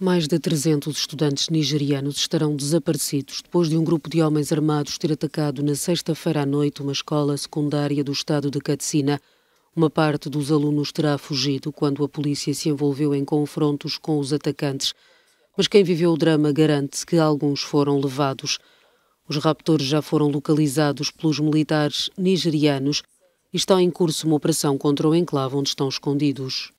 Mais de 300 estudantes nigerianos estarão desaparecidos depois de um grupo de homens armados ter atacado na sexta-feira à noite uma escola secundária do estado de Katsina. Uma parte dos alunos terá fugido quando a polícia se envolveu em confrontos com os atacantes. Mas quem viveu o drama garante que alguns foram levados. Os raptores já foram localizados pelos militares nigerianos e está em curso uma operação contra o enclave onde estão escondidos.